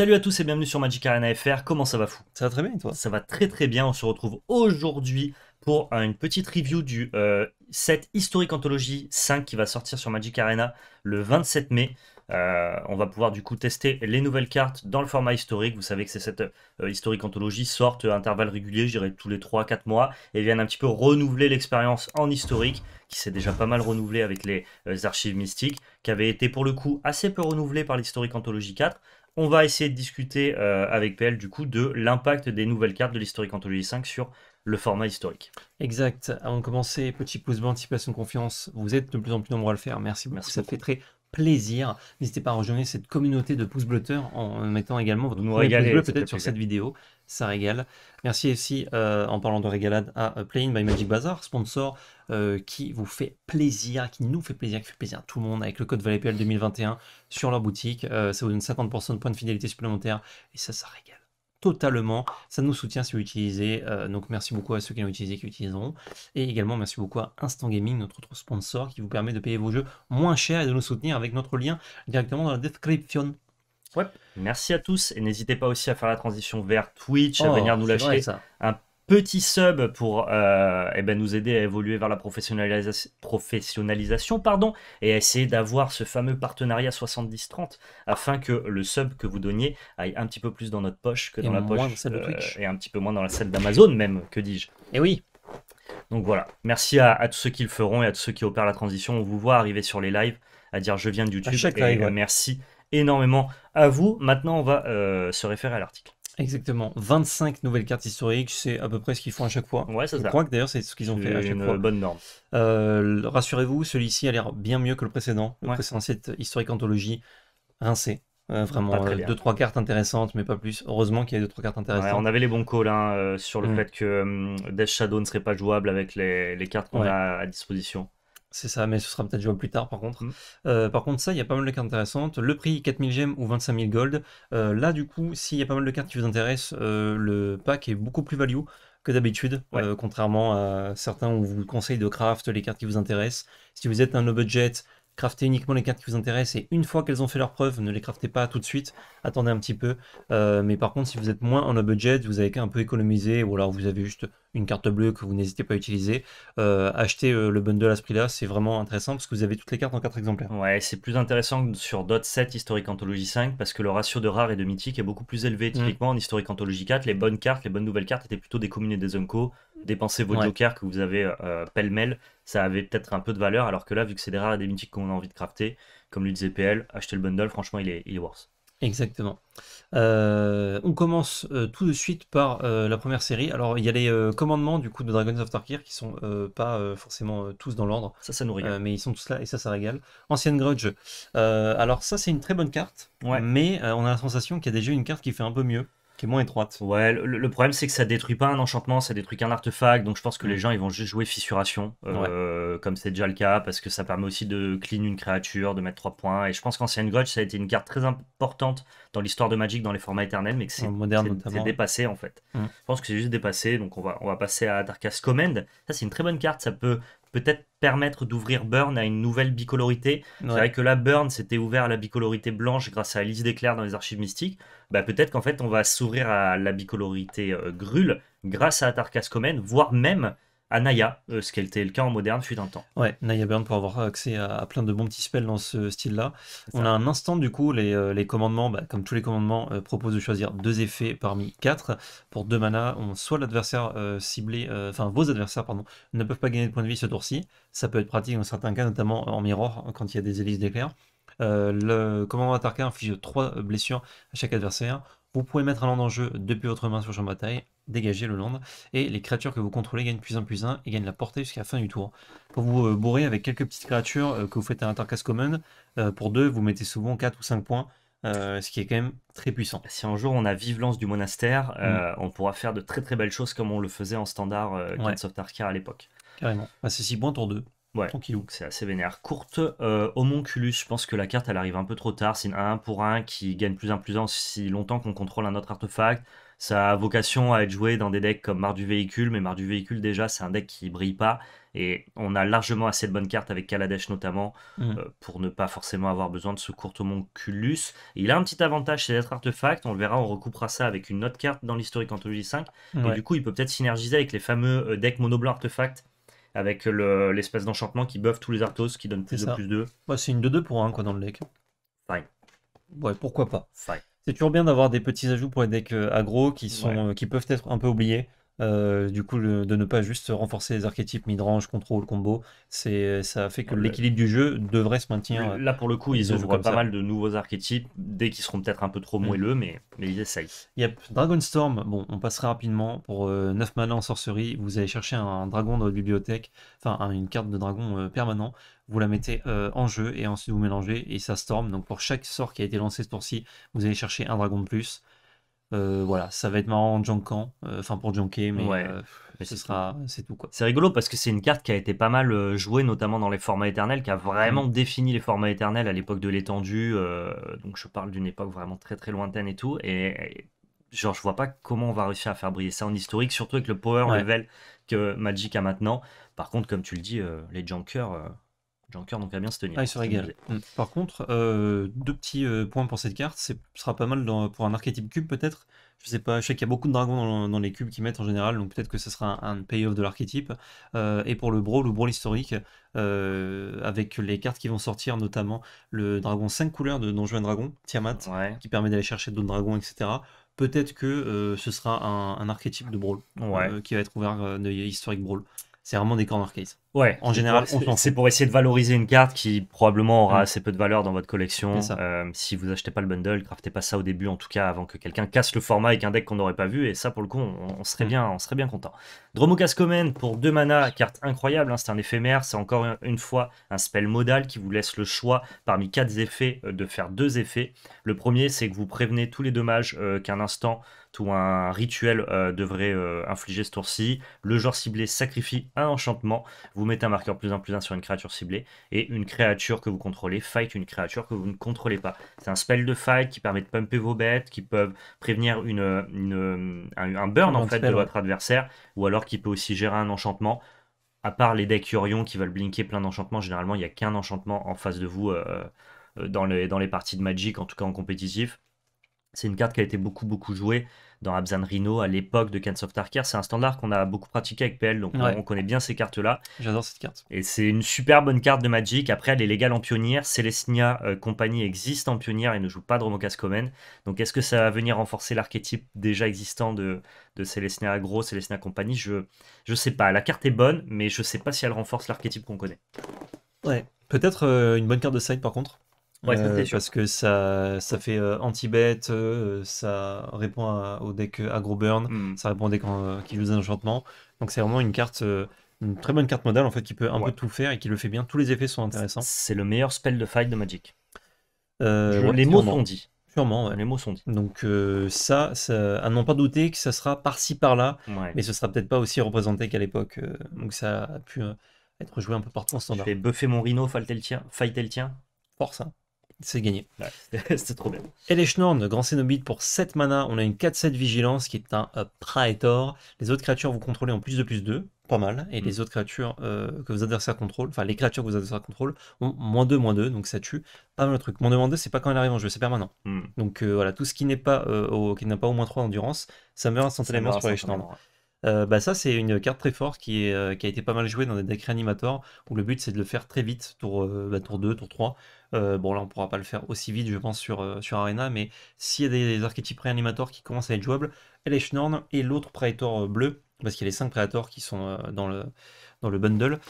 Salut à tous et bienvenue sur Magic Arena FR. Comment ça va fou Ça va très bien toi Ça va très très bien. On se retrouve aujourd'hui pour une petite review du euh, set Historique Anthologie 5 qui va sortir sur Magic Arena le 27 mai. Euh, on va pouvoir du coup tester les nouvelles cartes dans le format historique. Vous savez que c'est cette euh, historique anthologie sortent à intervalles réguliers, je dirais tous les 3-4 mois, et viennent un petit peu renouveler l'expérience en historique, qui s'est déjà pas mal renouvelée avec les, archives mystiques, qui avait été pour le coup assez peu renouvelée par l'historique anthologie 4. On va essayer de discuter euh, avec PL du coup de l'impact des nouvelles cartes de l'historique Anthologie 5 sur le format historique. Exact. Avant de commencer, petit pouce bleu, anticipation de confiance. Vous êtes de plus en plus nombreux à le faire. Merci Merci ça fait très plaisir. N'hésitez pas à rejoindre cette communauté de pouces bleuteurs en mettant également votre Nous régaler, bleu peut-être sur cette vidéo. Ça régale. Merci aussi, euh, en parlant de régalade, à euh, Playing by Magic bazar sponsor euh, qui vous fait plaisir, qui nous fait plaisir, qui fait plaisir à tout le monde avec le code valetpl 2021 sur leur boutique. ça vous donne 50% de points de fidélité supplémentaires et ça, ça régale totalement. Ça nous soutient si vous utilisez. Euh, donc merci beaucoup à ceux qui l'ont utilisé, qui l'utiliseront. Et également merci beaucoup à Instant Gaming, notre autre sponsor, qui vous permet de payer vos jeux moins cher et de nous soutenir avec notre lien directement dans la description. Ouais. Merci à tous et n'hésitez pas aussi à faire la transition vers Twitch, à oh, venir nous lâcher un petit sub pour euh, eh ben, nous aider à évoluer vers la professionnalisation pardon, et à essayer d'avoir ce fameux partenariat 70-30 afin que le sub que vous donniez aille un petit peu plus dans notre poche que dans la poche de euh, Twitch. et un petit peu moins dans la salle d'Amazon même, que dis-je. Et eh oui. Donc voilà, merci à, tous ceux qui le feront et à tous ceux qui opèrent la transition. On vous voit arriver sur les lives à dire je viens de YouTube. Euh, merci énormément à vous. Maintenant, on va se référer à l'article. Exactement, 25 nouvelles cartes historiques, c'est à peu près ce qu'ils font à chaque fois. Ouais, Je crois que d'ailleurs c'est ce qu'ils ont fait à chaque fois. bonne norme. Euh, rassurez-vous, celui-ci a l'air bien mieux que le précédent. Le précédent, cette historique anthologie rincé. Euh, vraiment, euh, deux trois cartes intéressantes, mais pas plus. Heureusement qu'il y a deux trois cartes intéressantes. on avait les bons calls hein, euh, sur le mm. fait que hum, Death Shadow ne serait pas jouable avec les, cartes qu'on a à disposition. C'est ça, mais ce sera peut-être jouable plus tard par contre. Mmh. Euh, par contre, ça, il y a pas mal de cartes intéressantes. Le prix 4000 gemmes ou 25 000 gold. Euh, là, du coup, s'il y a pas mal de cartes qui vous intéressent, euh, le pack est beaucoup plus value que d'habitude, contrairement à certains où on vous conseille de craft les cartes qui vous intéressent. Si vous êtes un no budget, Craftez uniquement les cartes qui vous intéressent et une fois qu'elles ont fait leur preuve, ne les craftez pas tout de suite, attendez un petit peu. Euh, mais par contre, si vous êtes moins en budget, vous avez qu'un un peu économisé ou alors vous avez juste une carte bleue que vous n'hésitez pas à utiliser. Euh, achetez euh, le bundle à ce prix-là, c'est vraiment intéressant parce que vous avez toutes les cartes en 4 exemplaires. Ouais, c'est plus intéressant que sur d'autres sets Historic Anthology 5 parce que le ratio de rare et de mythique est beaucoup plus élevé. Mm. Typiquement en Historic Anthology 4, les bonnes cartes, les bonnes nouvelles cartes étaient plutôt des communes et des uncos dépenser vos jokers que vous avez euh, pêle-mêle, ça avait peut-être un peu de valeur, alors que là, vu que c'est des rares et des mythiques qu'on a envie de crafter, comme lui acheter le bundle, franchement, il est, il worth. Exactement. Euh, on commence euh, tout de suite par la première série. Alors il y a les commandements du coup de Dragons of Tarkir qui sont pas forcément tous dans l'ordre. Ça, ça nous régale. mais ils sont tous là et ça, ça régale. Ancienne Grudge. alors ça, c'est une très bonne carte. Mais on a la sensation qu'il y a déjà une carte qui fait un peu mieux qui moins étroite. Ouais, le, problème c'est que ça détruit pas un enchantement, ça détruit qu'un artefact, donc je pense que les mm. gens ils vont juste jouer fissuration, euh, comme c'est déjà le cas, parce que ça permet aussi de clean une créature, de mettre trois points, et je pense qu'Ancienne gauche ça a été une carte très importante dans l'histoire de Magic dans les formats éternels, mais que c'est dépassé en fait. Mm. Je pense que c'est juste dépassé, donc on va, on va passer à Darkas Command. Ça c'est une très bonne carte, ça peut peut-être permettre d'ouvrir Burn à une nouvelle bicolorité. C'est vrai que là, Burn s'était ouvert à la bicolorité blanche grâce à Alice d'éclair dans les archives mystiques. Bah, peut-être qu'en fait, on va s'ouvrir à la bicolorité euh, grâce à Tarkas Comen, voire même à Naya, euh, ce qu'elle était le cas en moderne fut un temps. Ouais, Naya Burn pour avoir accès à, plein de bons petits spells dans ce style-là. On a un instant, du coup, les, euh, commandements, bah, comme tous les commandements, euh, proposent de choisir deux effets parmi quatre. Pour deux mana. on, soit l'adversaire ciblé, enfin vos adversaires, pardon, ne peuvent pas gagner de points de vie ce tour-ci. Ça peut être pratique dans certains cas, notamment en miroir, quand il y a des hélices d'éclairs. le commandement Atarka inflige trois blessures à chaque adversaire. Vous pouvez mettre un land en jeu depuis votre main sur champ de bataille dégagez le land, et les créatures que vous contrôlez gagnent plus 1 plus 1 et gagnent la portée jusqu'à la fin du tour. Pour vous euh, bourrez avec quelques petites créatures euh, que vous faites à l'intercasse common, euh, pour deux, vous mettez souvent 4 ou 5 points, ce qui est quand même très puissant. Si un jour on a Vive Lance du monastère, mm. on pourra faire de très très belles choses comme on le faisait en standard euh, Cats à l'époque. Carrément. Bah, c'est si 6 points, tour 2. Ouais, c'est assez vénère. Courte, euh, homonculus, je pense que la carte elle arrive un peu trop tard. C'est un 1 pour 1 qui gagne plus en plus en si longtemps qu'on contrôle un autre artefact. Sa vocation à être joué dans des decks comme Mar du Véhicule, mais Mar du Véhicule déjà c'est un deck qui brille pas. Et on a largement assez de bonnes cartes avec Kaladesh notamment mm. euh, pour ne pas forcément avoir besoin de ce courte homonculus. il a un petit avantage c'est d'être artefact, on le verra, on recoupera ça avec une autre carte dans l'historique Anthology 5. Et du coup il peut peut-être synergiser avec les fameux euh, decks monoblanc artefacts avec l'espèce d'enchantement qui buff tous les Arthos, qui donne plus de plus 2. Ouais, bah, c'est une 2-2 pour 1 quoi, dans le deck. Fine. Ouais, pourquoi pas. C'est toujours bien d'avoir des petits ajouts pour les decks euh, aggro qui, sont, euh, qui peuvent être un peu oubliés. Euh, du coup, de ne pas juste renforcer les archétypes midrange, contrôle, combo, c'est ça fait que l'équilibre du jeu devrait se maintenir. Là, pour le coup, euh, ils ont pas mal de nouveaux archétypes, dès qu'ils seront peut-être un peu trop mm. moelleux, mais, ils essayent. Yep. Dragon Storm, bon, on passera rapidement. Pour 9 euh, mana en sorcerie, vous allez chercher un, dragon dans votre bibliothèque, enfin une carte de dragon permanent, vous la mettez en jeu et ensuite vous mélangez et ça storm. Donc pour chaque sort qui a été lancé ce tour-ci, vous allez chercher un dragon de plus. Euh, voilà, ça va être marrant en junkant, euh, enfin pour junker, euh, mais, ce sera, c'est tout quoi. C'est rigolo parce que c'est une carte qui a été pas mal jouée, notamment dans les formats éternels, qui a vraiment mm. défini les formats éternels à l'époque de l'étendue. donc je parle d'une époque vraiment très très lointaine et tout. Et, genre, je vois pas comment on va réussir à faire briller ça en historique, surtout avec le power level que Magic a maintenant. Par contre, comme tu le dis, les junkers Junker donc va bien se tenir. Ah, il se régale. Mm. Par contre, euh, deux petits euh, points pour cette carte, ce sera pas mal pour un archétype cube peut-être. Je sais pas, je sais qu'il y a beaucoup de dragons dans, les cubes qui mettent en général, donc peut-être que ce sera un, payoff de l'archétype. Euh, et pour le brawl ou brawl historique, avec les cartes qui vont sortir, notamment le dragon 5 couleurs de Donjon Dragon, Tiamat, qui permet d'aller chercher d'autres dragons, etc peut-être que ce sera un, archétype de Brawl qui va être ouvert de historique Brawl c'est vraiment des corner cases. Ouais. En général, c'est pour essayer de valoriser une carte qui probablement aura mm. assez peu de valeur dans votre collection. Euh, si vous achetez pas le bundle, craftez pas ça au début, en tout cas, avant que quelqu'un casse le format avec un deck qu'on n'aurait pas vu. Et ça, pour le coup, on, serait mm. bien, on serait bien content. Dromo pour 2 mana, carte incroyable. Hein, c'est un éphémère. C'est encore une fois un spell modal qui vous laisse le choix parmi quatre effets euh, de faire deux effets. Le premier, c'est que vous prévenez tous les dommages euh, qu'un instant ou un rituel euh, devrait euh, infliger ce tour-ci. Le joueur ciblé sacrifie un enchantement, vous mettez un marqueur plus 1 plus un sur une créature ciblée, et une créature que vous contrôlez fight une créature que vous ne contrôlez pas. C'est un spell de fight qui permet de pumper vos bêtes, qui peuvent prévenir une, un, burn en fait de votre adversaire, ou alors qui peut aussi gérer un enchantement. À part les decks Yorion qui veulent blinker plein d'enchantements, généralement il n'y a qu'un enchantement en face de vous euh, dans, les, dans les parties de Magic, en tout cas en compétitif. C'est une carte qui a été beaucoup, beaucoup jouée dans Abzan Rhino à l'époque de Cans of Tarkir. C'est un standard qu'on a beaucoup pratiqué avec PL, donc on, connaît bien ces cartes-là. J'adore cette carte. Et c'est une super bonne carte de Magic. Après, elle est légale en pionnière. Celestia euh, Company existe en pionnière et ne joue pas de Dromokas Common. Donc est-ce que ça va venir renforcer l'archétype déjà existant de, de Celestia Agro, Celestia compagnie Je ne sais pas. La carte est bonne, mais je sais pas si elle renforce l'archétype qu'on connaît. Ouais. Peut-être euh, une bonne carte de side par contre. Euh, parce que ça, ça fait anti-bête, ça répond au deck agro burn, ça répond au deck qui joue un enchantement. Donc c'est vraiment une carte, euh, une très bonne carte modale en fait qui peut un peu tout faire et qui le fait bien. Tous les effets sont intéressants. C'est le meilleur spell de fight de Magic. Euh, les mots sont dits. Sûrement, les mots sont dits. Donc ça, à n'en pas douter que ça sera par-ci par-là, mais ce sera peut-être pas aussi représenté qu'à l'époque. donc ça a pu être joué un peu partout en standard. Je vais buffer mon Rhino, fight tel Force. Hein c'est gagné. Ouais, c'est trop bien. et les Eleshnorn, grand Cénobite pour 7 mana. On a une 4-7 vigilance qui est un euh, Praetor. Les autres créatures vous contrôlez en plus de plus 2. Pas mal. Et mm. les autres créatures euh, que vos adversaires contrôlent, enfin les créatures que vos adversaires contrôlent, ont moins 2, moins 2. Donc ça tue. Pas mal le truc. Mon demande 2, c'est pas quand elle arrive en jeu, c'est permanent. Mm. Donc euh, voilà, tout ce qui n'est pas au, qui n'a pas au moins 3 d'endurance, ça meurt instantanément sur les Euh, bah ça c'est une carte très forte qui, est, qui a été pas mal jouée dans des decks animators où le but c'est de le faire très vite, tour, bah, tour 2, tour 3, euh, bon, là, on pourra pas le faire aussi vite, je pense, sur, euh, sur Arena, mais s'il y a des, archétypes réanimateurs qui commencent à être jouables, Norn et l'autre Préator euh, bleu, parce qu'il y a les 5 Préators qui sont dans le, dans le bundle,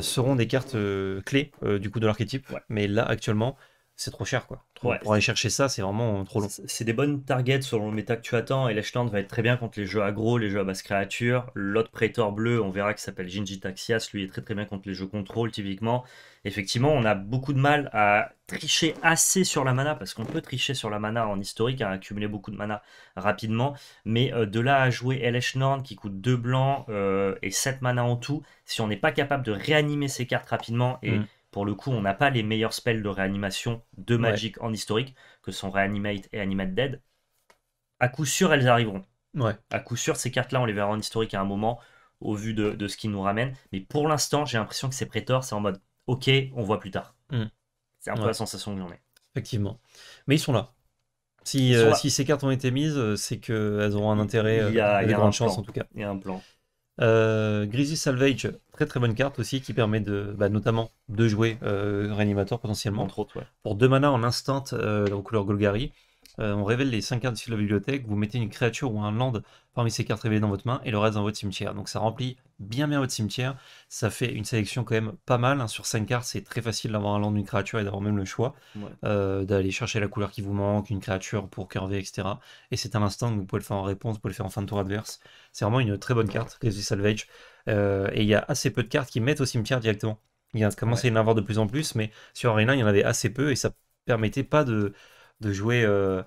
seront des cartes clés du coup de l'archétype. Mais là, actuellement, c'est trop cher quoi. Pour aller chercher ça, c'est vraiment trop long. C'est des bonnes targets selon le méta que tu attends. Et Norn va être très bien contre les jeux agro, les jeux à basse créature. L'autre Préator bleu, on verra qui s'appelle Jinji lui est très très bien contre les jeux contrôle typiquement effectivement, on a beaucoup de mal à tricher assez sur la mana, parce qu'on peut tricher sur la mana en historique, à hein, accumuler beaucoup de mana rapidement, mais euh, de là à jouer Elesh Norn qui coûte 2 blancs euh, et 7 mana en tout, si on n'est pas capable de réanimer ces cartes rapidement, et mm. pour le coup on n'a pas les meilleurs spells de réanimation de Magic en historique, que sont Reanimate et Animate Dead, à coup sûr elles arriveront. Ouais. À coup sûr ces cartes-là on les verra en historique à un moment, au vu de, ce qu'ils nous ramènent mais pour l'instant j'ai l'impression que c'est Prétor, c'est en mode ok, on voit plus tard. Hmm. C'est un peu la sensation que j'en ai. Effectivement. Mais ils sont là. Si, euh, ces cartes ont été mises, euh, c'est qu'elles auront un intérêt, il y a, euh, grandes en tout cas. Il y a un plan. Euh, Salvage, très très bonne carte aussi qui permet de, bah, notamment de jouer euh, potentiellement. Entre autres, Pour deux mana en instant aux couleur Golgari. Euh, on révèle les 5 cartes de la bibliothèque, vous mettez une créature ou un land parmi ces cartes révélées dans votre main et le reste dans votre cimetière. Donc ça remplit bien bien votre cimetière, ça fait une sélection quand même pas mal. Hein. Sur 5 cartes, c'est très facile d'avoir un land une créature et d'avoir même le choix euh, d'aller chercher la couleur qui vous manque, une créature pour curver, etc. Et c'est à l'instant que vous pouvez le faire en réponse, vous pouvez le faire en fin de tour adverse. C'est vraiment une très bonne carte, Crazy Salvage. Euh, et il y a assez peu de cartes qui mettent au cimetière directement. Il y a commencé à y en avoir de plus en plus, mais sur Arena, il y en avait assez peu et ça permettait pas de de jouer euh,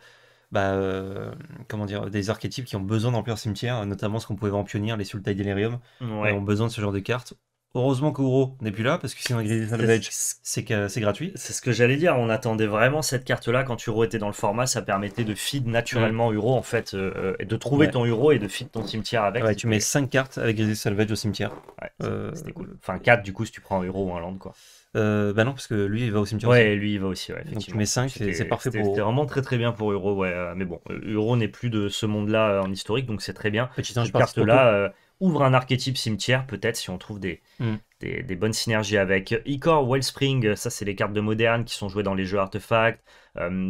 bah, euh, comment dire, des archétypes qui ont besoin d'Empire cimetière, notamment ce qu'on pouvait voir en les Sultai Delirium, ouais. Euh, ont besoin de ce genre de cartes. Heureusement uro n'est plus là, parce que sinon Savage, c'est gratuit. C'est ce que j'allais dire, on attendait vraiment cette carte-là quand Uro était dans le format, ça permettait de feed naturellement Uro, en fait, de trouver ton Uro et de feed ton cimetière avec. Ouais, tu mets 5 cartes avec Grizzly Salvage au cimetière. Ouais, c'était cool. Enfin 4 du coup si tu prends un Uro ou un land, quoi. Euh, bah non, parce que lui, il va au cimetière. Ouais, lui, il va aussi, ouais, effectivement. Donc tu mets 5, c'est parfait pour C'était vraiment très très bien pour Euro, ouais. Euh, mais bon, Euro n'est plus de ce monde-là euh, en historique, donc c'est très bien. Petit Cette carte-là ouvre un archétype cimetière, peut-être, si on trouve des, hmm. des, bonnes synergies avec. Icor, Wellspring, ça, c'est les cartes de moderne qui sont jouées dans les jeux artefacts.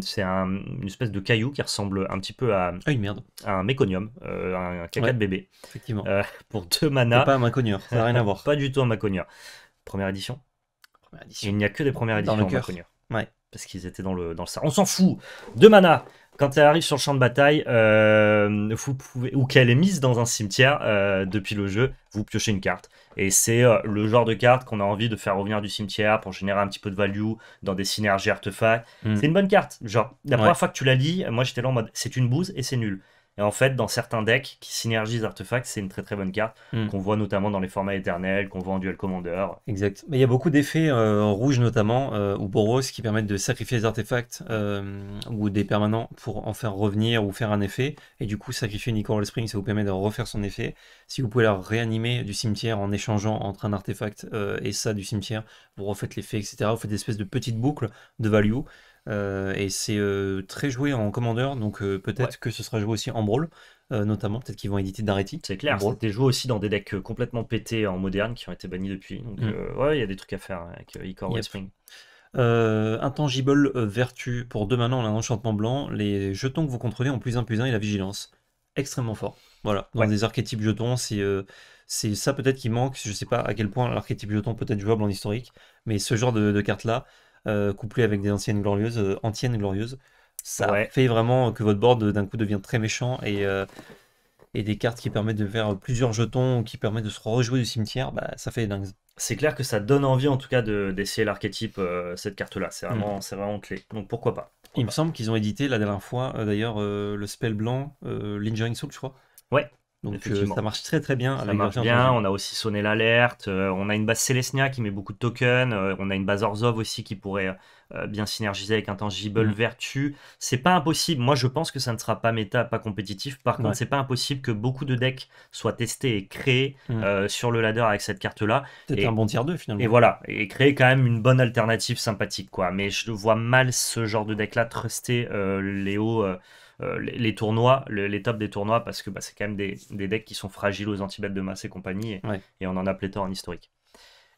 c'est un, une espèce de caillou qui ressemble un petit peu à, ah une merde. un méconium, un, caca de bébé. Effectivement. pour deux mana Pas un maconieur, ça n'a rien à voir. Pas du tout un maconieur. Première édition il n'y a que des premières éditions Parce qu'ils étaient dans le, dans le On s'en fout. De mana. Quand elle arrive sur le champ de bataille, euh, vous pouvez, ou qu'elle est mise dans un cimetière euh, depuis le jeu, vous piochez une carte. Et c'est euh, le genre de carte qu'on a envie de faire revenir du cimetière pour générer un petit peu de value dans des synergies artefacts. Hmm. C'est une bonne carte. Genre, la première fois que tu la lis, moi j'étais là en mode c'est une bouse et c'est nul. Et en fait, dans certains decks qui synergisent artefacts, c'est une très très bonne carte hmm. qu'on voit notamment dans les formats éternels, qu'on voit en duel commander. Exact. Mais il y a beaucoup d'effets euh, en rouge notamment, euh, ou boros, qui permettent de sacrifier des artefacts euh, ou des permanents pour en faire revenir ou faire un effet. Et du coup, sacrifier une Coral Spring, ça vous permet de refaire son effet. Si vous pouvez la réanimer du cimetière en échangeant entre un artefact et ça du cimetière, vous refaites l'effet, etc. Vous faites des espèces de petites boucles de value. Euh, et c'est euh, très joué en commander, donc euh, peut-être que ce sera joué aussi en brawl. notamment, peut-être qu'ils vont éditer Darity. C'est clair, c'était joué aussi dans des decks complètement pétés en moderne qui ont été bannis depuis. Donc, mm. ouais, il y a des trucs à faire hein, avec Icor yep. intangible vertu pour deux maintenant, on a un enchantement blanc. Les jetons que vous contrôlez ont plus 1 plus 1 et la vigilance. Extrêmement fort. Voilà, dans des archétypes jetons, c'est c'est ça peut-être qui manque. Je sais pas à quel point l'archétype jeton peut être jouable en historique, mais ce genre de, de carte là, euh, couplé avec des anciennes glorieuses, euh, anciennes glorieuses, ça fait vraiment que votre board euh, d'un coup devient très méchant et, et des cartes qui permettent de faire plusieurs jetons, qui permettent de se rejouer du cimetière, bah, ça fait dingue. C'est clair que ça donne envie en tout cas d'essayer l'archétype, cette carte-là. C'est vraiment, mm. c'est vraiment clé. Donc pourquoi pas il me semble qu'ils ont édité la dernière fois, d'ailleurs, le spell blanc, l'Injuring Soul, je crois. Ouais. Euh, ça marche très très bien. marche bien. On a aussi sonné l'alerte. Euh, on a une base Celestia qui met beaucoup de tokens. Euh, on a une base Orzov aussi qui pourrait bien synergiser avec un tangible mm. vertu. C'est pas impossible. Moi je pense que ça ne sera pas méta, pas compétitif. Par contre, c'est pas impossible que beaucoup de decks soient testés et créés mm. sur le ladder avec cette carte là. c'est un bon tiers 2 finalement. Et voilà. Et créer quand même une bonne alternative sympathique quoi. Mais je vois mal ce genre de deck là truster Léo. Euh, les, tournois, le, l'étape des tournois, parce que bah, c'est quand même des, decks qui sont fragiles aux anti-bêtes de masse et compagnie, et, on en a pléthore en historique.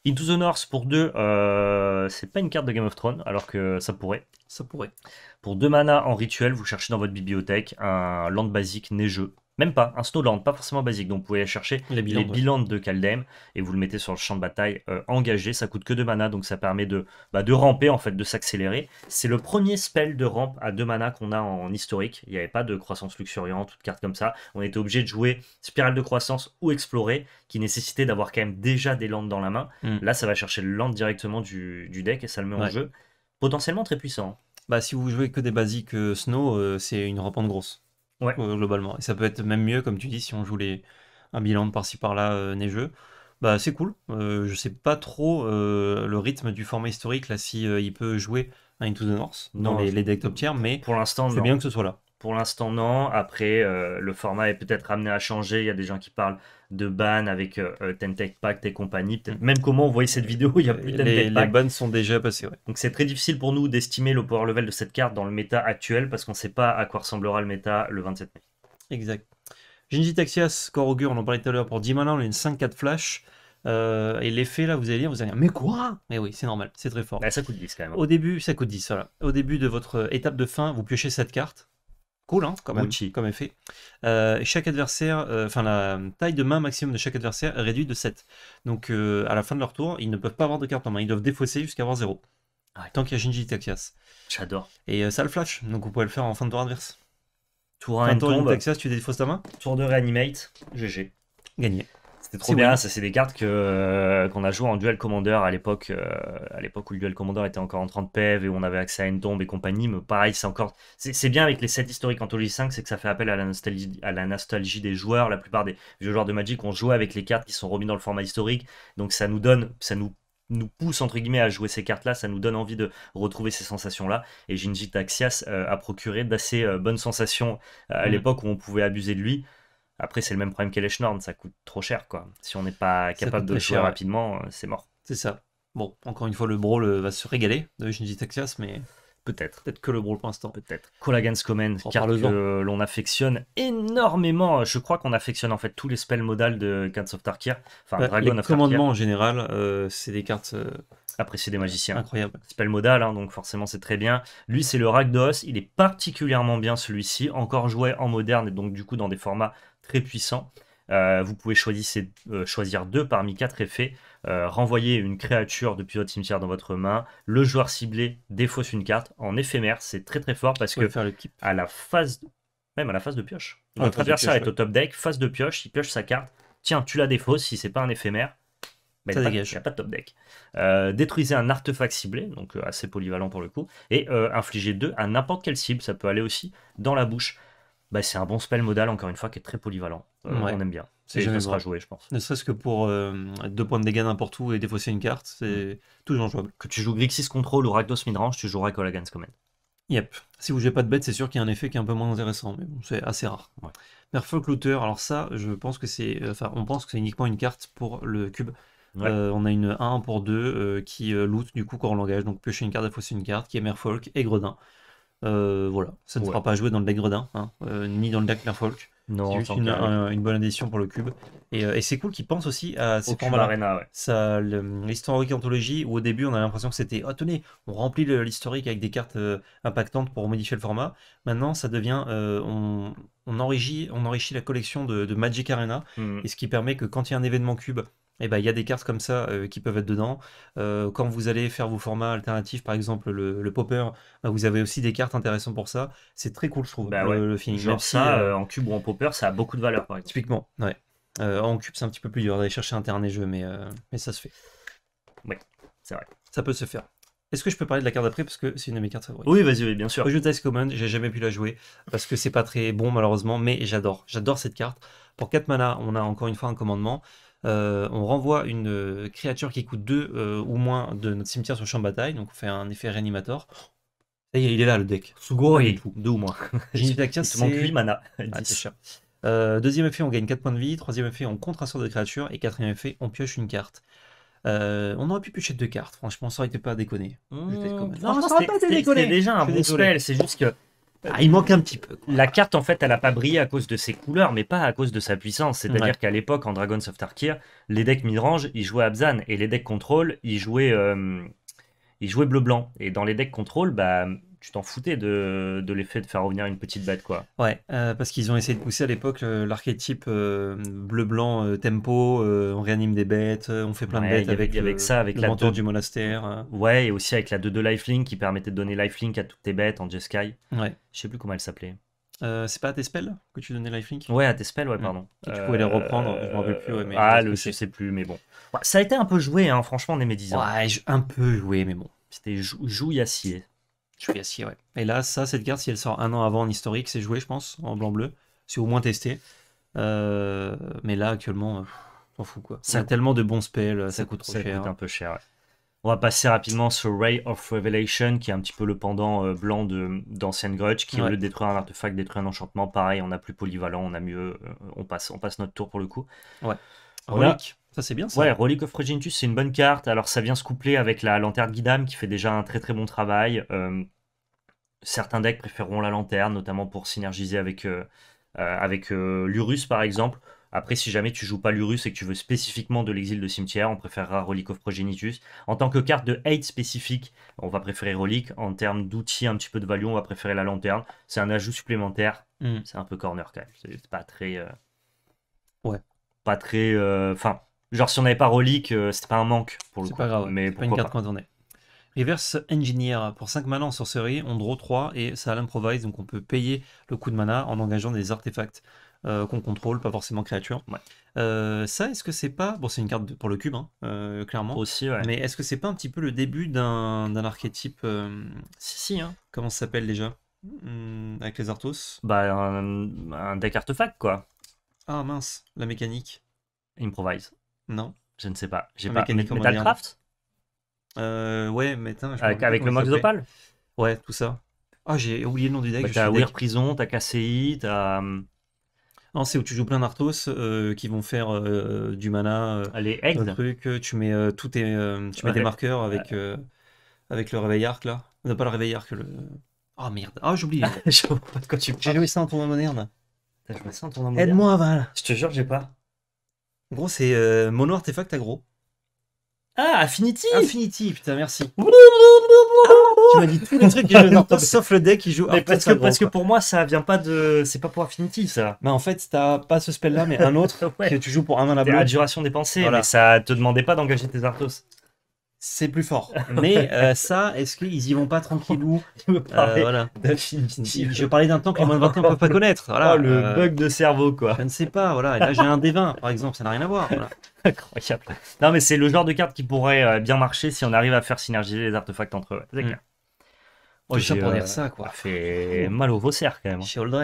Into the North pour deux, euh, c'est pas une carte de Game of Thrones, alors que ça pourrait. Ça pourrait. Pour 2 mana en rituel, vous cherchez dans votre bibliothèque un land basique neigeux même pas, un Snowland, pas forcément basique. Donc vous pouvez aller chercher les bilans, de Kal'dem et vous le mettez sur le champ de bataille euh, engagé. Ça coûte que 2 mana, donc ça permet de, bah, de ramper en fait, de s'accélérer. C'est le premier spell de rampe à 2 mana qu'on a en, historique. Il n'y avait pas de croissance luxuriante ou de carte comme ça. On était obligé de jouer spirale de croissance ou explorer qui nécessitait d'avoir quand même déjà des landes dans la main. Hmm. Là, ça va chercher le land directement du, deck et ça le met en jeu. Potentiellement très puissant. Bah, si vous jouez que des basiques euh, Snow, euh, c'est une rampante grosse. Euh, globalement. Et ça peut être même mieux, comme tu dis, si on joue les, un bilan de par-ci par-là euh, neigeux. Bah, c'est cool. Euh, je sais pas trop le rythme du format historique, là, si il peut jouer un Into the North dans non, les, les, decks top tiers, mais pour l'instant, c'est bien que ce soit là. Pour l'instant, non. Après, euh, le format est peut-être amené à changer. Il y a des gens qui parlent de ban avec euh, euh Pact et compagnie. Mm. Même comment on voyait cette vidéo, il n'y a plus de les, les bans sont déjà passés. Donc c'est très difficile pour nous d'estimer le power level de cette carte dans le méta actuel parce qu'on ne sait pas à quoi ressemblera le méta le 27 mai. Exact. Genji Taxias, Augur, on en parlait tout à l'heure pour 10 mana, on a une 5-4 flash. Euh, et l'effet là, vous allez dire, vous allez dire, mais quoi Mais eh oui, c'est normal, c'est très fort. Bah, ça coûte 10 quand même. Au début, ça coûte 10, voilà. Au début de votre étape de fin, vous piochez cette carte. Cool, hein, comme, comme effet. Euh, chaque adversaire, euh, enfin la taille de main maximum de chaque adversaire est réduite de 7. Donc euh, à la fin de leur tour, ils ne peuvent pas avoir de carte en main. Ils doivent défausser jusqu'à avoir 0. Tant qu'il y a Shinji Taxias. J'adore. Et ça le flash, donc vous pouvez le faire en fin de tour adverse. Tour 1, Taxias, tu défausses ta main Tour de reanimate, GG. Gagné. C'est trop bien. ça, c'est des cartes que euh, qu'on a joué en duel commander à l'époque, euh, à l'époque où le duel commander était encore en 30 PEV et où on avait accès à une tombe et compagnie. Mais pareil, c'est encore, c'est bien avec les sets historiques Anthology 5, c'est que ça fait appel à la nostalgie, à la nostalgie des joueurs. La plupart des vieux joueurs de Magic ont joué avec les cartes qui sont remises dans le format historique, donc ça nous donne, ça nous nous pousse entre guillemets à jouer ces cartes là ça nous donne envie de retrouver ces sensations là et Jinji Taxias euh, a procuré d'assez bonnes sensations à mm. l'époque où on pouvait abuser de lui après, c'est le même problème Norn, ça coûte trop cher, quoi. Si on n'est pas capable de le jouer rapidement, euh, c'est mort. C'est ça. Bon, encore une fois, le Brawl euh, va se régaler de dis Taxias, mais. Peut-être. Peut-être que le Brawl pour l'instant. Peut-être. Collagen's Command, car que l'on affectionne énormément. Je crois qu'on affectionne en fait tous les spells modales de Cards of Tarkir. Enfin, Dragon les commandements en général, euh, c'est des cartes apprécié des magiciens. Incroyable. Spell modal, hein, donc forcément c'est très bien. Lui c'est le Ragdos, il est particulièrement bien celui-ci, encore joué en moderne et donc du coup dans des formats très puissants. Euh, vous pouvez euh, choisir, deux parmi quatre effets. Euh, renvoyer une créature depuis votre cimetière dans votre main. Le joueur ciblé défausse une carte en éphémère. C'est très très fort parce que à la phase, même à la phase de pioche. Votre adversaire est au top deck, phase de pioche, il pioche sa carte. Tiens, tu la défausses si c'est pas un éphémère il n'y a, pas de top deck. Euh, détruisez un artefact ciblé, donc euh, assez polyvalent pour le coup, et infliger euh, infligez 2 à n'importe quelle cible, ça peut aller aussi dans la bouche. Bah, c'est un bon spell modal, encore une fois, qui est très polyvalent. On aime bien. C'est jamais sera joué, je pense. Ne serait-ce que pour 2 points de dégâts n'importe où et défausser une carte, c'est mm. toujours jouable. Que tu joues Grixis Control ou Rakdos Midrange, tu joueras Colagans Command. Yep. Si vous jouez pas de bête, c'est sûr qu'il y a un effet qui est un peu moins intéressant, mais c'est assez rare. Merfolk Looter, alors ça, je pense que c'est. Enfin, on pense que c'est uniquement une carte pour le cube. Euh, on a une 1 pour 2 euh, qui euh, loot du coup quand on l'engage. Donc piocher une carte, affausser une carte, qui est Merfolk et Gredin. voilà, ça ne sera pas joué dans le deck Gredin, hein, ni dans le deck Merfolk. Non, c'est une, bonne addition pour le cube. Et, c'est cool qu'il pense aussi à ces pour là Ouais. L'historique anthologie, où au début on a l'impression que c'était oh, tenez, on remplit l'historique avec des cartes impactantes pour modifier le format. Maintenant, ça devient on, enrichit, on enrichit la collection de, Magic Arena, mmh. et ce qui permet que quand il y a un événement cube eh ben, il y a des cartes comme ça euh, qui peuvent être dedans. Euh, quand vous allez faire vos formats alternatifs, par exemple le, popper, bah, vous avez aussi des cartes intéressantes pour ça. C'est très cool, je trouve, bah le, Genre ça, euh, en cube ou en popper, ça a beaucoup de valeur, par Typiquement, en cube, c'est un petit peu plus dur d'aller chercher un dernier jeu, mais, ça se fait. Oui, c'est vrai. Ça peut se faire. Est-ce que je peux parler de la carte d'après parce que c'est une de mes cartes favorites Oui, vas-y, bien sûr. Ice Command, j'ai jamais pu la jouer parce que c'est pas très bon malheureusement, mais j'adore. J'adore cette carte. Pour 4 mana, on a encore une fois un commandement. Euh, on renvoie une euh, créature qui coûte 2 euh, ou moins de notre cimetière sur le champ de bataille, donc on fait un effet réanimateur Ça y est, il est là le deck. 2 ou moins. deuxième effet, on gagne 4 points de vie. Troisième effet, on contre un sort de créature. Et quatrième effet, on pioche une carte. on aurait pu piocher deux cartes, franchement, ça aurait été pas déconné. déconner. Mmh, non, ça aurait pas été déconné. C'était déjà un bon spell, c'est juste que ah, il manque un petit peu. La carte, en fait, elle n'a pas brillé à cause de ses couleurs, mais pas à cause de sa puissance. C'est-à-dire qu'à l'époque, en Dragons of Tarkir, les decks midrange, ils jouaient Abzan, et les decks contrôle, ils jouaient, euh, ils jouaient bleu-blanc. Et dans les decks contrôle, bah, tu t'en foutais de, de l'effet de faire revenir une petite bête, quoi. Ouais, euh, parce qu'ils ont essayé de pousser à l'époque euh, l'archétype euh, bleu-blanc tempo, on réanime des bêtes, on fait plein de bêtes avec, avec ça, avec la du monastère. Ouais, et aussi avec la 2-2 lifelink qui permettait de donner lifelink à toutes tes bêtes en Jeskai. Ouais. Je sais plus comment elle s'appelait. c'est pas à tes spells que tu donnais lifelink Ouais, à tes spells, ouais, pardon. tu pouvais les reprendre, je m'en rappelle plus. mais ah, je sais plus, mais bon. ça a été un peu joué, hein, franchement, on 10 ans. Ouais, un peu joué, mais bon. C'était jou jouillassier. Je suis assis, ouais. Et là, ça, cette carte, si elle sort un an avant en historique, c'est joué, je pense, en blanc-bleu. C'est au moins testé. Euh, mais là, actuellement, euh, on fout quoi. Ça a tellement de bons spells, ça, coûte trop ça cher. Coûte un peu cher, On va passer rapidement sur Ray of Revelation, qui est un petit peu le pendant euh, blanc d'ancienne Grudge, qui au lieu de détruire un artefact, détruit un enchantement. Pareil, on a plus polyvalent, on a mieux, on passe, on passe notre tour pour le coup. Ouais. Relique c'est bien ça. Ouais, Relic of Progenitus, c'est une bonne carte. Alors ça vient se coupler avec la Lanterne Guidam qui fait déjà un très très bon travail. Euh, certains decks préféreront la Lanterne, notamment pour synergiser avec, euh, euh, avec l'Urus par exemple. Après, si jamais tu joues pas l'Urus et que tu veux spécifiquement de l'exil de cimetière, on préférera Relic of Progenitus. En tant que carte de hate spécifique, on va préférer Relic. En termes d'outils, un petit peu de value, on va préférer la lanterne. C'est un ajout supplémentaire. Hmm. C'est un peu corner quand C'est pas très. Ouais. Pas très. Enfin, Genre, si on n'avait pas relique, euh, c'était pas un manque pour le coup. C'est pas grave, mais pas une carte qu'on attendait. Reverse Engineer, pour 5 mana en sorcerie, on draw 3 et ça l'improvise, donc on peut payer le coût de mana en engageant des artefacts euh, qu'on contrôle, pas forcément créatures. Ouais. Euh, ça, est-ce que c'est pas. Bon, c'est une carte pour le cube, hein, clairement. Aussi, ouais. Mais est-ce que c'est pas un petit peu le début d'un archétype. Si, si, hein. Comment ça s'appelle déjà hmm, Avec les Arthos Bah, un deck artefact, quoi. Ah mince, la mécanique. Improvise. Non. Je ne sais pas. J'ai pas. Metalcraft euh, Ouais, mais tain, je Avec, le Mox Opal Ouais, tout ça. Ah, oh, j'ai oublié le nom du deck. Bah, t'as Weird deck... Prison, t'as KCI, t'as. Euh, non, c'est où tu joues plein d'Arthos euh, qui vont faire euh, du mana. Euh, Allez, egg. truc. Tu mets, tout tes, tu mets des marqueurs avec, avec le réveil arc là. Non, pas le réveil arc, le. Oh merde. Ah, oh, j'oublie. tu J'ai joué ça en tournoi moderne. T'as joué ça en tournoi moderne Aide-moi, Val. Je te jure, j'ai pas. En gros, c'est euh, mono artefact aggro. Ah, Affinity Affinity, putain, merci. tu m'as dit tous les trucs que je n'entends sauf le deck qui joue. Mais parce que, pour moi, ça vient pas de. C'est pas pour Affinity, ça. Mais bah, en fait, t'as pas ce spell là, mais un autre que tu joues pour un an à la duration des pensées, mais ça te demandait pas d'engager tes Arthos c'est plus fort. Mais euh, ça, est-ce qu'ils y vont pas tranquillou euh, Je parlais d'un temps que les moins de 20 ans ne peuvent pas connaître. Voilà. Oh, le euh, bug de cerveau, quoi. Je ne sais pas, voilà. Et là, j'ai un D20, par exemple, ça n'a rien à voir. Incroyable. Non, mais c'est le genre de carte qui pourrait bien marcher si on arrive à faire synergiser les artefacts entre eux. C'est hmm. clair. Oh, pour dire ça, quoi. Ça fait mal au vosser, quand même. Hein. Chez Old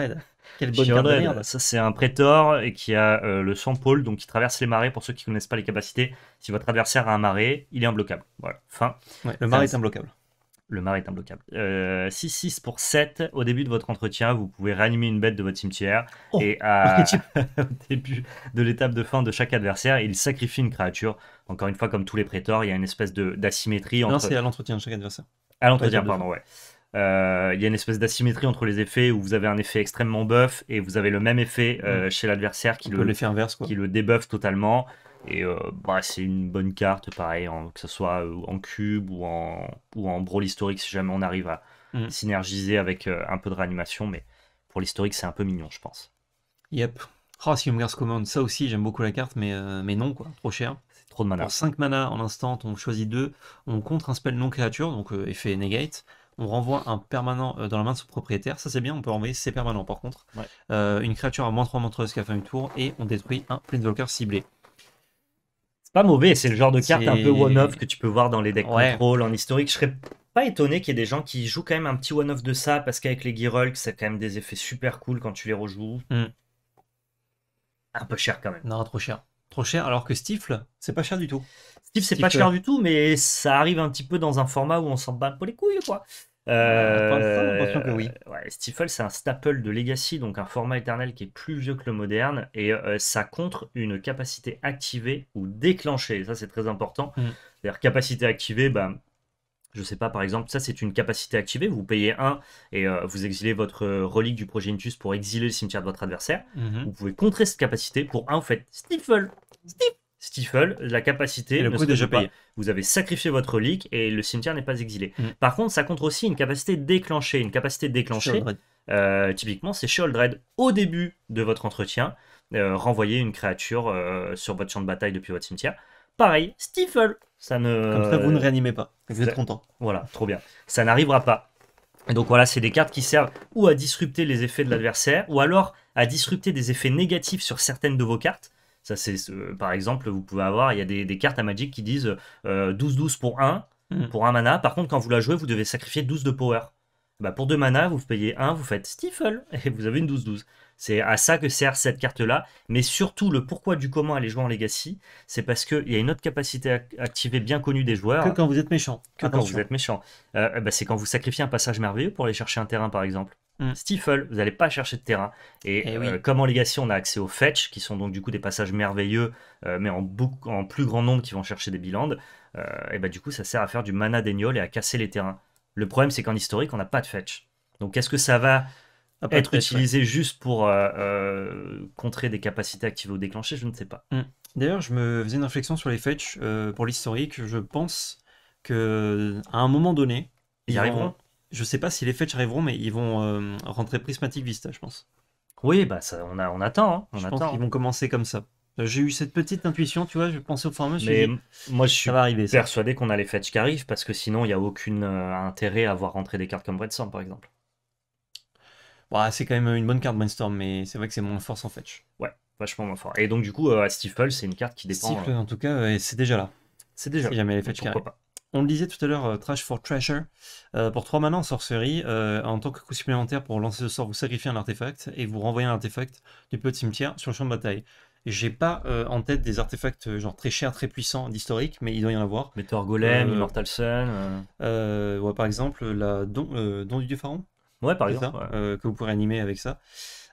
quelle bonne Ça, c'est un prétor et qui a euh, le sans pôle, donc qui traverse les marées. Pour ceux qui ne connaissent pas les capacités, si votre adversaire a un marais, il est imbloquable. Voilà, fin. le marée euh, est imbloquable. Le marais est imbloquable. 6-6 euh, pour 7. Au début de votre entretien, vous pouvez réanimer une bête de votre cimetière. Oh, et à... au début de l'étape de fin de chaque adversaire, il sacrifie une créature. Encore une fois, comme tous les prétors, il y a une espèce d'asymétrie entre. Non, c'est à l'entretien de chaque adversaire. À l'entretien, pardon, ouais. Euh, il y a une espèce d'asymétrie entre les effets où vous avez un effet extrêmement buff et vous avez le même effet euh, chez l'adversaire qui, le, débuff qui le totalement. Et euh, bah, c'est une bonne carte, pareil, que ce soit en cube ou en, ou en brawl historique si jamais on arrive à mm. synergiser avec un peu de réanimation. Mais pour l'historique, c'est un peu mignon, je pense. Yep. oh, si on Command, ça aussi, j'aime beaucoup la carte, mais, mais non, quoi, trop cher. C'est trop de mana. 5 mana en l'instant, on choisit 2, on contre un spell non créature, donc effet negate on renvoie un permanent euh, dans la main de son propriétaire. Ça, c'est bien, on peut envoyer ses permanents par contre. Euh, une créature à moins 3, qui a fait un tour et on détruit un Planeswalker ciblé. C'est pas mauvais, c'est le genre de carte un peu one-off que tu peux voir dans les decks contrôle en historique. Je serais pas étonné qu'il y ait des gens qui jouent quand même un petit one-off de ça parce qu'avec les ça c'est quand même des effets super cool quand tu les rejoues. Hmm. Un peu cher quand même. Non, trop cher cher, alors que Stifle, c'est pas cher du tout. Stifle, c'est pas cher du tout, mais ça arrive un petit peu dans un format où on s'en bat pour les couilles, quoi. Euh, euh oui. Stifle, c'est un staple de Legacy, donc un format éternel qui est plus vieux que le moderne, et euh, ça contre une capacité activée ou déclenchée. Ça, c'est très important. Mm. capacité activée, bah, je sais pas, par exemple, ça c'est une capacité activée. Vous payez 1 et euh, vous exilez votre euh, relique du Progénitus pour exiler le cimetière de votre adversaire. Mhm. Vous pouvez contrer cette capacité. Pour 1, vous faites Stifle. Stifle. Stifle, la capacité le Vous avez sacrifié votre relique et le cimetière n'est pas exilé. Mhm. Par contre, ça contre aussi une capacité déclenchée. Une capacité déclenchée, euh, typiquement, c'est Sholdred. Au début de votre entretien, renvoyer une créature sur votre champ de bataille depuis votre cimetière. Pareil, Stifle. Ça ne... Comme ça, vous ne réanimez pas. Vous êtes content. Voilà, trop bien. Ça n'arrivera pas. donc voilà, c'est des cartes qui servent ou à disrupter les effets de l'adversaire, ou alors à disrupter des effets négatifs sur certaines de vos cartes. Ça, c'est par exemple, vous pouvez avoir, il y a des, cartes à Magic qui disent 12-12 euh, pour 1, hmm. pour un mana. Par contre, quand vous la jouez, vous devez sacrifier 12 de power. Bah pour 2 mana, vous payez 1, vous faites Stifle, et vous avez une 12-12. C'est à ça que sert cette carte-là. Mais surtout, le pourquoi du comment les jouer en Legacy, c'est parce qu'il y a une autre capacité activée bien connue des joueurs. Que quand vous êtes méchant. quand vous êtes méchant. Euh, bah, c'est quand vous sacrifiez un passage merveilleux pour aller chercher un terrain, par exemple. Hmm. Stifle, vous n'allez pas chercher de terrain. Et, comment eh euh, comme en Legacy, on a accès aux fetch, qui sont donc du coup des passages merveilleux, euh, mais en, plus grand nombre qui vont chercher des bilans. et bah, du coup, ça sert à faire du mana gnolls et à casser les terrains. Le problème, c'est qu'en historique, on n'a pas de fetch. Donc, quest ce que ça va peut être utilisé juste pour euh, euh, contrer des capacités activées ou déclenchées, je ne sais pas. Mm. D'ailleurs, je me faisais une réflexion sur les fetch euh, pour l'historique. Je pense que à un moment donné, ils, arriveront. Je Je sais pas si les fetch arriveront, mais ils vont rentrer prismatique Vista, je pense. Oui, bah ça, on, a, on attend. Hein, on je attend. pense qu'ils vont commencer comme ça. J'ai eu cette petite intuition, tu vois, je pensais au format. Mais moi, je suis persuadé qu'on a les fetch qui arrivent parce que sinon, il n'y a aucun intérêt à avoir rentré des cartes comme Red par exemple. Bah, c'est quand même une bonne carte brainstorm, mais c'est vrai que c'est moins force en fetch. Ouais, vachement moins fort. Et donc du coup, euh, à Steeple, c'est une carte qui dépend. Steeple, euh, en tout cas, c'est déjà là. C'est déjà. Si jamais les fetch On le disait tout à l'heure, euh, Trash for Treasure. pour 3 mana en sorcerie, en tant que coût supplémentaire pour lancer ce sort, vous sacrifiez un artefact et vous renvoyez un artefact du petit cimetière sur le champ de bataille. J'ai pas en tête des artefacts genre très chers, très puissants, d'historique, mais il doit y en avoir. Meteor Golem, Immortal Sun. ouais, par exemple, la don, don du Dieu Pharaon Ouais, par exemple. Euh, que vous pourrez animer avec ça.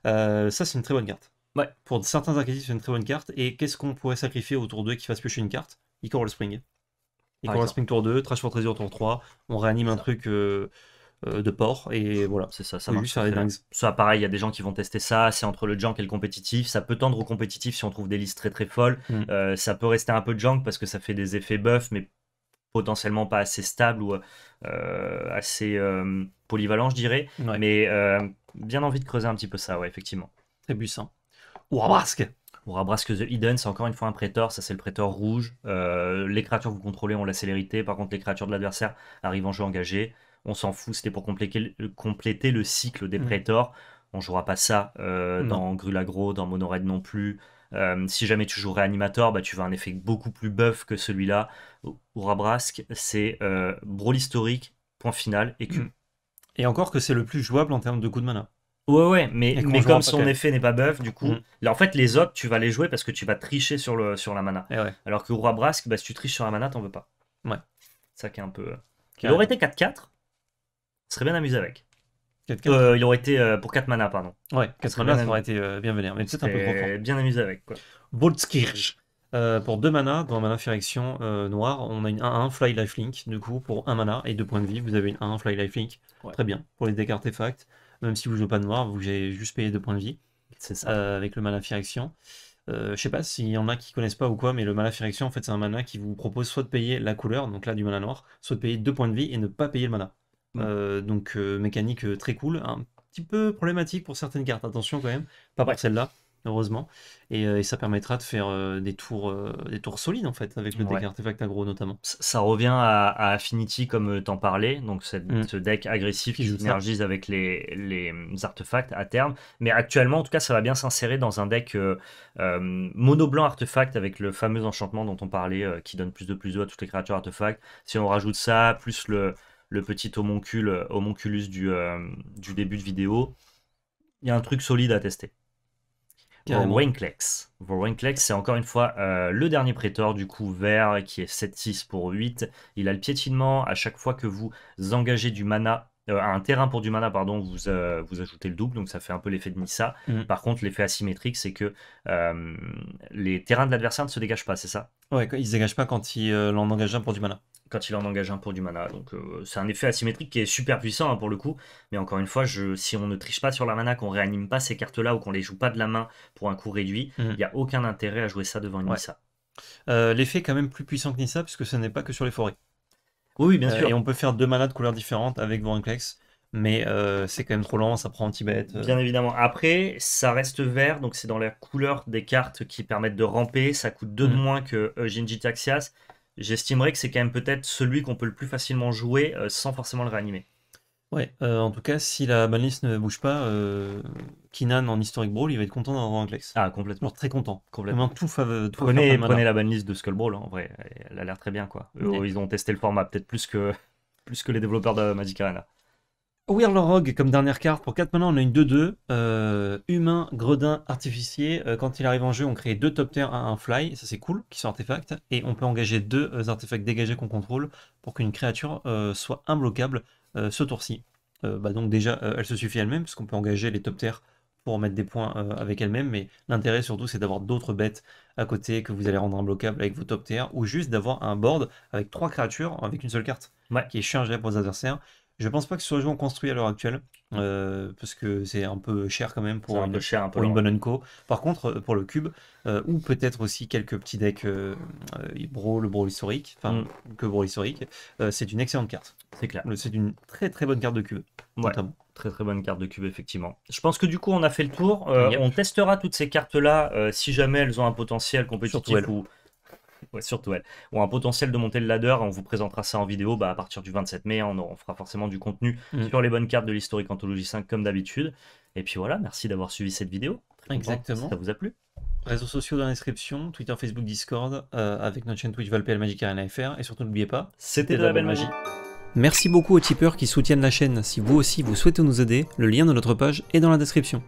Euh, ça, c'est une très bonne carte. Ouais. Pour certains archétypes, c'est une très bonne carte. Et qu'est-ce qu'on pourrait sacrifier au tour qui fasse piocher une carte le Spring. Ah, le Spring tour 2, Trash for Treasure tour 3. On réanime un truc euh, de port et voilà. C'est ça, ça marche. ça Ça, pareil, il y a des gens qui vont tester ça. C'est entre le junk et le compétitif. Ça peut tendre au compétitif si on trouve des listes très très folles. Mm. ça peut rester un peu de junk parce que ça fait des effets buff, mais potentiellement pas assez stable ou euh, assez euh, polyvalent, je dirais. Mais euh, bien envie de creuser un petit peu ça, ouais, effectivement. buissant Ourabrasque Rabrasque The Hidden, c'est encore une fois un prétor, ça c'est le prétor rouge. les créatures que vous contrôlez ont la célérité, par contre les créatures de l'adversaire arrivent en jeu engagé. On s'en fout, c'était pour compléter, le cycle des mmh. On jouera pas ça dans Grulagro, dans Monored non plus. Euh, si jamais tu joues Animator, bah, tu vas un effet beaucoup plus buff que celui-là. Ou Rabrasque, c'est euh, Brawl historique, point final, écume. Hmm. Et encore que c'est le plus jouable en termes de coup de mana. Ouais, ouais, mais, mais comme son effet n'est pas buff, du coup, hmm. là, en fait, les autres, tu vas les jouer parce que tu vas tricher sur, le, sur la mana. Eh Alors que Roi Brasque, bah, si tu triches sur la mana, t'en veux pas. Ouais. Ça qui est un peu. Euh, il aurait été 4-4, serait bien amusé avec. Euh, il aurait été euh, pour 4 manas, pardon. Ouais, 4 manas, ça aurait été bien vénère. Mais peut-être un peu trop bien amusé avec, quoi. Boltskirch. Euh, pour 2 manas, dans mana euh, noire, on a une 1-1 Fly Lifelink. Link. Du coup, pour 1 mana et 2 points de vie, vous avez une 1-1 Fly Lifelink. Link. Très bien. Pour les decks artefacts, même si vous jouez pas de noir, vous avez juste payé 2 points de vie. C'est ça. Euh, avec le mana Euh, je sais pas s'il y en a qui connaissent pas ou quoi, mais le mana Férection, en fait, c'est un mana qui vous propose soit de payer la couleur, donc là du mana noir, soit de payer 2 points de vie et ne pas payer le mana. Mm. Euh, donc euh, mécanique euh, très cool, un petit peu problématique pour certaines cartes, attention quand même, pas pour celle-là, heureusement. Et, ça permettra de faire des tours des tours solides en fait, avec le deck artefact agro notamment. Ça, revient à, Affinity comme t'en parlais, donc mm. ce deck agressif qui, synergise avec les, les, mm, artefacts à terme. Mais actuellement, en tout cas, ça va bien s'insérer dans un deck mono-blanc artefact avec le fameux enchantement dont on parlait qui donne plus de plus 2 à toutes les créatures artefacts. Si on rajoute ça, plus le le petit homonculus euh, du, euh, du début de vidéo, il y a un truc solide à tester. Vorinclex. Wanklex, c'est encore une fois euh, le dernier prétor du coup vert qui est 7-6 pour 8. Il a le piétinement à chaque fois que vous engagez du mana. un terrain pour du mana, pardon, vous, vous ajoutez le double, donc ça fait un peu l'effet de Nissa. Mm. Par contre, l'effet asymétrique, c'est que les terrains de l'adversaire ne se dégagent pas, c'est ça Ouais, ils ne se dégagent pas quand il en engagent un pour du mana quand il en engage un pour du mana. Donc euh, c'est un effet asymétrique qui est super puissant hein, pour le coup. Mais encore une fois, si on ne triche pas sur la mana, qu'on réanime pas ces cartes-là ou qu'on les joue pas de la main pour un coup réduit, mhm. il n'y a aucun intérêt à jouer ça devant une Nissa. Euh, l'effet est quand même plus puissant que Nissa puisque ce n'est pas que sur les forêts. Oui, bien euh, sûr. et on peut faire deux manas de couleurs différentes avec Vorinclex mais c'est quand même trop lent, ça prend un petit bête. Bien évidemment. Après, ça reste vert, donc c'est dans la couleur des cartes qui permettent de ramper. Ça coûte deux mhm. de moins que euh, Taxias j'estimerais que c'est quand même peut-être celui qu'on peut le plus facilement jouer euh, sans forcément le réanimer. Ouais, euh, en tout cas, si la banlist ne bouge pas, euh, Kinan en Historic Brawl, il va être content d'avoir un Glex. Ah, complètement. très content. Complètement. Tout, prenez, la banlist de Skull Brawl, hein, en vrai. Elle a l'air très bien, quoi. Oh, ils ont testé le format peut-être plus que, plus que les développeurs de Magic Arena. Weirlorog comme dernière carte. Pour 4 mana, on a une 2-2. Euh, humain, gredin, artificier. Euh, quand il arrive en jeu, on crée deux top terres à un fly. Ça, c'est cool, qui sont artefacts. Et on peut engager deux euh, artefacts dégagés qu'on contrôle pour qu'une créature soit imbloquable ce tour-ci. Bah, donc, déjà, elle se suffit elle-même, puisqu'on peut engager les top terres pour mettre des points avec elle-même. Mais l'intérêt, surtout, c'est d'avoir d'autres bêtes à côté que vous allez rendre imbloquables avec vos top terres, ou juste d'avoir un board avec trois créatures avec une seule carte qui est chargée pour vos adversaires je pense pas que ce soit jeu on construit à l'heure actuelle, euh, parce que c'est un peu cher quand même pour, une, bonne Unco. Par contre, euh, pour le cube, euh, ou peut-être aussi quelques petits decks euh, bro historique, enfin mm. que Brawl historique, c'est une excellente carte. C'est clair. C'est une très très bonne carte de cube. Très très bonne carte de cube, effectivement. Je pense que du coup, on a fait le tour. On testera toutes ces cartes-là si jamais elles ont un potentiel compétitif ou Ouais, surtout elle. a un potentiel de monter le ladder. On vous présentera ça en vidéo bah, à partir du 27 mai. On, on fera forcément du contenu mm. sur les bonnes cartes de l'historique Anthologie 5 comme d'habitude. Et puis voilà, merci d'avoir suivi cette vidéo. Exactement. ça vous a plu. Réseaux sociaux dans la description, Twitter, Facebook, Discord, euh, avec notre chaîne Twitch Valpl Magic Arena FR. Et surtout, n'oubliez pas, c'était de, la belle magie. magie. Merci beaucoup aux tipeurs qui soutiennent la chaîne. Si vous aussi vous souhaitez nous aider, le lien de notre page est dans la description.